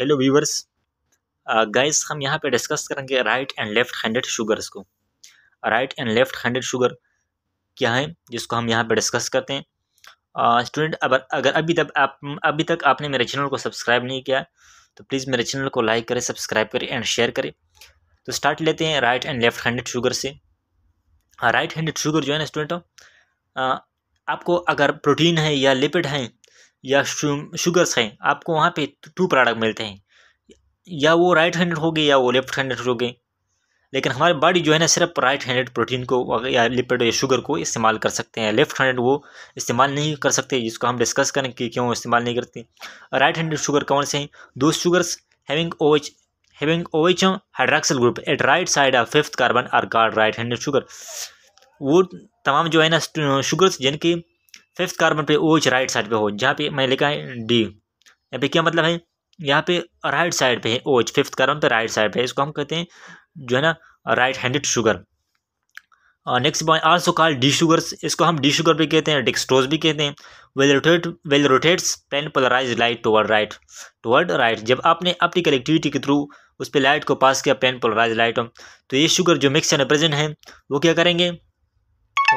hello viewers guys हम यहाँ पे डिस्कस करेंगे right and left handed sugars को right and left handed sugar क्या है जिसको हम यहाँ पे डिस्कस करते हैं स्टूडेंट uh, अगर अगर अभी तक आप अभी तक आपने मेरे चैनल को सब्सक्राइब नहीं किया तो प्लीज़ मेरे चैनल को लाइक करें सब्सक्राइब करें एंड शेयर करें तो स्टार्ट लेते हैं right and left handed sugar से राइट हैंडेड शुगर जो है ना स्टूडेंट uh, आपको अगर प्रोटीन है या लिपिड हैं या शुगर्स हैं आपको वहाँ पे टू प्रोडक्ट मिलते हैं या वो राइट हैंडेड हो गए या वो लेफ्ट हैंडेड हो गए लेकिन हमारी बॉडी जो है ना सिर्फ राइट हैंडेड प्रोटीन को या लिपिड या शुगर को इस्तेमाल कर सकते हैं लेफ्ट हैंडेड वो इस्तेमाल नहीं कर सकते जिसको हम डिस्कस करें कि क्यों इस्तेमाल नहीं करते राइट हैंडेड शुगर कौन से हैं दो sugars having O H having O hydroxyl hydroxyl group at right side of fifth carbon are called right handed sugar वो तमाम जो है ना शुगर्स जिनके फिफ्थ कार्बन पे ओच राइट साइड पे हो जहाँ पे मैं लिखा है डी यहाँ पे क्या मतलब है यहाँ पे राइट साइड पे है ओच फिफ्थ कार्बन पे राइट साइड पे है इसको हम कहते हैं जो है ना right handed sugar next point also call D sugar इसको हम डी शुगर भी कहते हैं डिक्सट्रोज भी कहते हैं well rotate well rotates plane polarise light toward right toward right जब आपने अपनी कलेक्टिविटी के थ्रू उस पर लाइट को पास किया पेन पोलराइज लाइट तो ये शुगर जो मिक्सचर प्रेजेंट है वो क्या करेंगे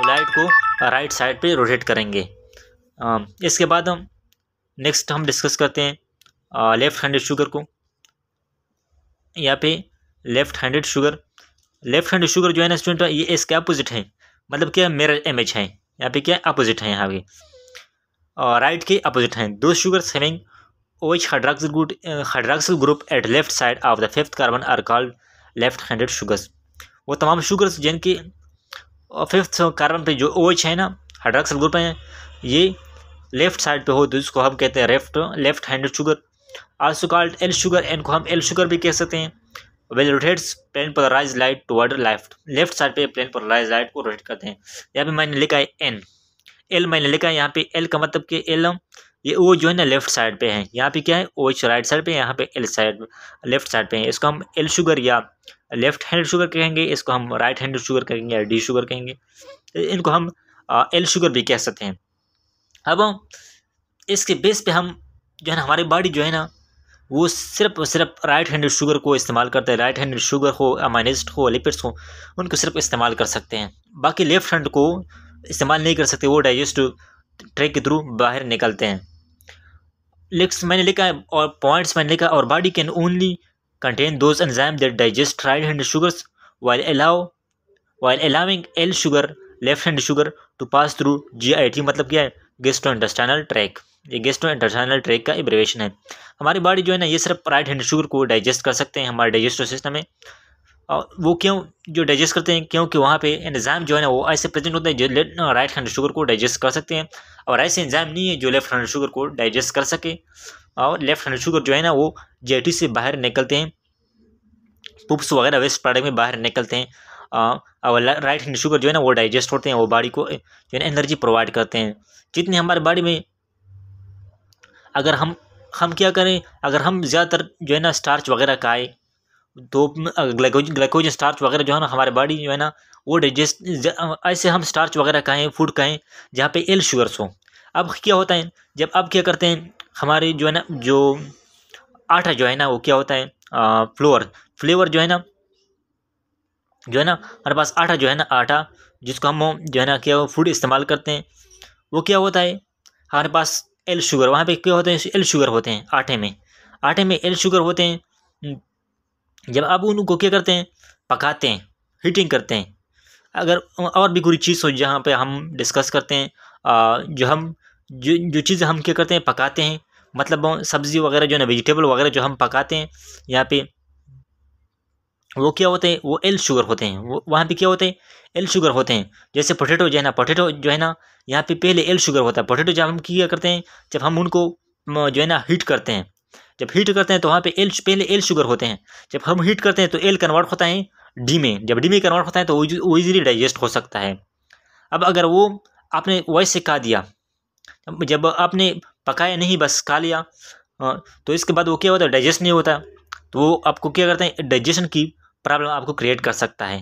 लाइट को राइट साइड पे रोटेट करेंगे इसके बाद हम नेक्स्ट हम डिस्कस करते हैं लेफ़्ट हैंडेड शुगर को यहाँ पे left handed sugar left handed sugar जो है ना स्टूडेंट ये इसके अपोजिट है मतलब क्या मेर इमेज है यहाँ पे क्या अपोजिट है यहाँ पे और राइट के अपोजिट हैं दो sugar having O H hydroxyl group hydroxyl group at left side of the fifth carbon are called left handed sugars वो तमाम शुगर्स जिनके और फिफ्थ कार्बन पे जो ओ एच है ना हाइड्रोक्सल ग्रुप है ये लेफ्ट साइड पे हो तो इसको हम कहते हैं left left hand sugar also called L sugar एन को हम एल शुगर भी कह सकते हैं well rotates plane polarise light toward left left side पे प्लेन पर राइज लाइट को रोटेट करते हैं यहाँ पे मैंने लिखा है एन एल मैंने लिखा है यहाँ पे एल का मतलब कि एल ये ओ जो है ना लेफ्ट साइड पे है यहाँ पे क्या है ओ एच राइट साइड पे यहाँ पे एल साइड लेफ्ट साइड पे है इसको हम एल शुगर या लेफ्ट हैंड शुगर कहेंगे इसको हम राइट हैंड शुगर कहेंगे या डी शुगर कहेंगे इनको हम एल शुगर भी कह सकते हैं अब इसके बेस पे हम जो है ना हमारी बॉडी जो है ना वो सिर्फ सिर्फ राइट हैंड शुगर को इस्तेमाल करते हैं राइट हैंड शुगर हो अमाइनिस्ट हो लिपिड्स हो उनको सिर्फ इस्तेमाल कर सकते हैं बाकी लेफ्ट हैंड को इस्तेमाल नहीं कर सकते वो डाइजेस्ट ट्रैक के थ्रू बाहर निकलते हैं लिक्स मैंने लिखा है और पॉइंट्स मैंने लिखा और body can only contain those enzymes that digest right-hand sugars while allow while allowing L sugar left hand sugar to pass through G I T मतलब क्या है गेस्टो इंटेस्टाइनल ट्रैक ये गेस्टो इंटेस्टाइनल ट्रैक का abbreviation है हमारी body जो है ना ये सिर्फ राइट हैंड शुगर को डाइजेस्ट कर सकते हैं हमारे डाइजेस्टिव सिस्टम में और वो क्यों जो डाइजेस्ट करते हैं क्योंकि वहाँ पे एंजाइम जो है ना वो ऐसे प्रेजेंट होते हैं जो राइट हैंड शुगर को डाइजेस्ट कर सकते हैं और ऐसे एंजाइम नहीं है जो लेफ्ट हैंड शुगर को डाइजेस्ट कर सके और लेफ्ट हैंड शुगर जो है ना वो जेटी से बाहर निकलते हैं पुप्स वगैरह वेस्ट प्रोडक्ट में बाहर निकलते हैं और राइट हैंड शुगर जो है ना वो डाइजेस्ट होते हैं वो बॉडी को जो है ना एनर्जी प्रोवाइड करते हैं जितने हमारे बॉडी में अगर हम हम क्या करें अगर हम ज़्यादातर जो है ना स्टार्च वगैरह खाएँ तो ग्लाइकोजन ग्लाइकोजन स्टार्च वगैरह जो है ना हमारे बॉडी जो है ना वो डाइजेस्ट ऐसे हम स्टार्च वगैरह खाएँ फूड खाएँ जहाँ पे एल शुगर्स हों अब क्या होता है जब अब क्या करते हैं हमारे जो है ना जो आटा जो है ना वो क्या होता है फ्लोर फ्लेवर जो है ना जो है ना हमारे पास आटा जो है ना आटा जिसको हम जो है ना क्या फूड इस्तेमाल करते हैं वो क्या होता है हमारे पास एल शुगर वहाँ पे क्या होते हैं एल शुगर होते हैं आटे में आटे में एल शुगर होते हैं जब आप उनको क्या करते हैं पकाते हैं हीटिंग करते हैं अगर और भी कोई चीज़ हो जहाँ पे हम डिस्कस करते हैं जो हम जो जो चीज़ हम क्या करते हैं पकाते हैं मतलब सब्ज़ी वगैरह जो है ना वेजिटेबल वगैरह जो हम पकाते हैं यहाँ पर वो क्या होते हैं वो एल शुगर होते हैं वो वहाँ पे क्या होते हैं एल शुगर होते हैं जैसे पोटेटो जो है ना पोटेटो जो है ना यहाँ पे पहले एल शुगर होता है पोटेटो जब हम क्या करते हैं जब हम उनको जो है ना हीट करते हैं जब हीट करते हैं तो वहाँ पे एल पहले एल शुगर होते हैं जब हम हीट करते हैं तो एल कन्वर्ट होता है डी में जब डी में कन्वर्ट होता है तो वो ईजिली डाइजेस्ट हो सकता है अब अगर वो आपने वॉइस से कहा दिया जब आपने पकाया नहीं बस खा लिया तो इसके बाद वो क्या होता है डाइजेस्ट नहीं होता तो वो आपको क्या करते हैं डाइजेशन की प्रॉब्लम आपको क्रिएट कर सकता है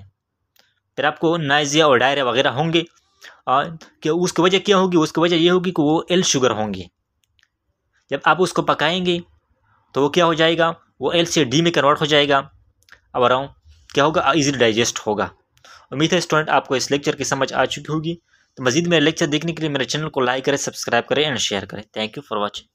फिर आपको नाइजिया और डायरिया वगैरह होंगे और क्या उसकी वजह क्या होगी उसकी वजह ये होगी कि वो एल शुगर होंगे जब आप उसको पकाएंगे तो वो क्या हो जाएगा वो एल से डी में कन्वर्ट हो जाएगा अब आ क्या होगा ईजिली डाइजेस्ट होगा उम्मीद है स्टूडेंट आपको इस लेक्चर की समझ आ चुकी होगी तो मजीद मेरे लेक्चर देखने के लिए मेरे चैनल को लाइक करें सब्सक्राइब करें एंड शेयर करें थैंक यू फॉर वॉचिंग